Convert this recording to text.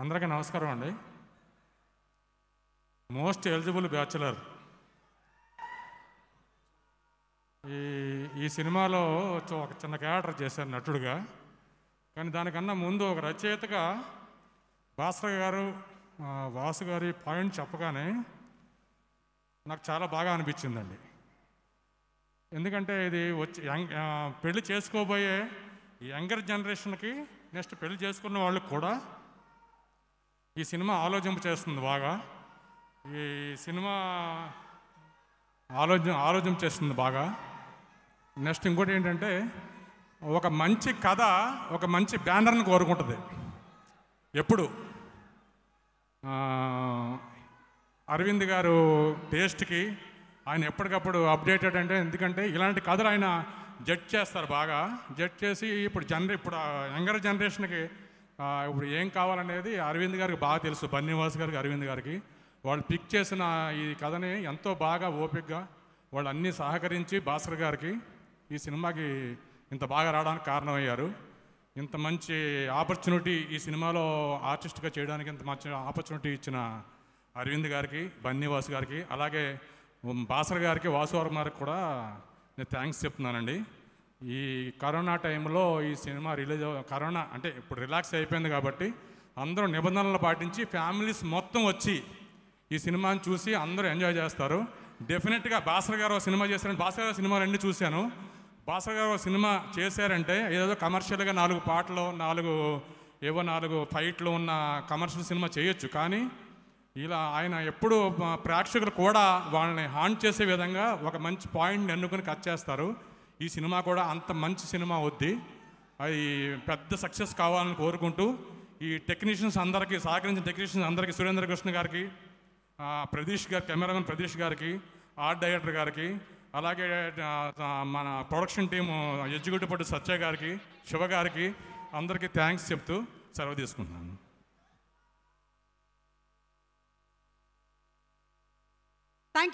అందరికీ నమస్కారం అండి మోస్ట్ ఎలిజిబుల్ బ్యాచులర్ ఈ ఈ సినిమాలో ఒక చిన్న క్యారెక్టర్ చేశారు నటుడుగా కానీ దానికన్నా ముందు ఒక రచయితగా భాస్కర్ గారు వాసు గారి పాయింట్ చెప్పగానే నాకు చాలా బాగా అనిపించిందండి ఎందుకంటే ఇది వచ్చి పెళ్లి చేసుకోబోయే యంగర్ జనరేషన్కి నెక్స్ట్ పెళ్లి చేసుకున్న వాళ్ళకి కూడా ఈ సినిమా ఆలోచింపు చేస్తుంది బాగా ఈ సినిమా ఆలోచన ఆలోచన చేస్తుంది బాగా నెక్స్ట్ ఇంకోటి ఏంటంటే ఒక మంచి కథ ఒక మంచి బ్యానర్ని కోరుకుంటుంది ఎప్పుడు అరవింద్ గారు టేస్ట్కి ఆయన ఎప్పటికప్పుడు అప్డేటెడ్ అంటే ఎందుకంటే ఇలాంటి కథలు ఆయన జడ్జ్ చేస్తారు బాగా జడ్జ్ చేసి ఇప్పుడు జనరే ఇప్పుడు యంగర్ జనరేషన్కి ఇప్పుడు ఏం కావాలనేది అరవింద్ గారికి బాగా తెలుసు బన్నివాస్ గారికి అరవింద్ గారికి వాళ్ళు పిక్ చేసిన ఈ కథని ఎంతో బాగా ఓపిక్గా వాళ్ళు అన్నీ సహకరించి భాస్కర్ గారికి ఈ సినిమాకి ఇంత బాగా రావడానికి కారణమయ్యారు ఇంత మంచి ఆపర్చునిటీ ఈ సినిమాలో ఆర్టిస్ట్గా చేయడానికి ఇంత మంచి ఆపర్చునిటీ ఇచ్చిన అరవింద్ గారికి బన్నీవాస్ గారికి అలాగే భాస్కర్ గారికి వాసు గారికి కూడా నేను థ్యాంక్స్ చెప్తున్నానండి ఈ కరోనా టైంలో ఈ సినిమా రిలీజ్ కరోనా అంటే ఇప్పుడు రిలాక్స్ అయిపోయింది కాబట్టి అందరూ నిబంధనలు పాటించి ఫ్యామిలీస్ మొత్తం వచ్చి ఈ సినిమాని చూసి అందరూ ఎంజాయ్ చేస్తారు డెఫినెట్గా బాసర్ గారు సినిమా చేశారని బాసర్ గారు సినిమాలు అన్నీ చూశాను బాసర్ గారు సినిమా చేశారంటే ఏదో కమర్షియల్గా నాలుగు పాటలు నాలుగు ఏవో నాలుగు ఫైట్లు ఉన్న కమర్షియల్ సినిమా చేయొచ్చు కానీ ఇలా ఆయన ఎప్పుడు ప్రేక్షకులు కూడా వాళ్ళని హాన్ చేసే విధంగా ఒక మంచి పాయింట్ని ఎన్నుకొని కట్ చేస్తారు ఈ సినిమా కూడా అంత మంచి సినిమా వద్ది అది పెద్ద సక్సెస్ కావాలని కోరుకుంటూ ఈ టెక్నీషియన్స్ అందరికీ సహకరించిన టెక్నీషియన్స్ అందరికీ సురేంద్ర కృష్ణ గారికి ప్రదీష్ గారి కెమెరామెన్ ప్రదీష్ గారికి ఆర్ట్ డైరెక్టర్ గారికి అలాగే మన ప్రొడక్షన్ టీము పట్టు సత్య గారికి శివ గారికి అందరికీ థ్యాంక్స్ చెప్తూ సెలవు తీసుకుంటున్నాను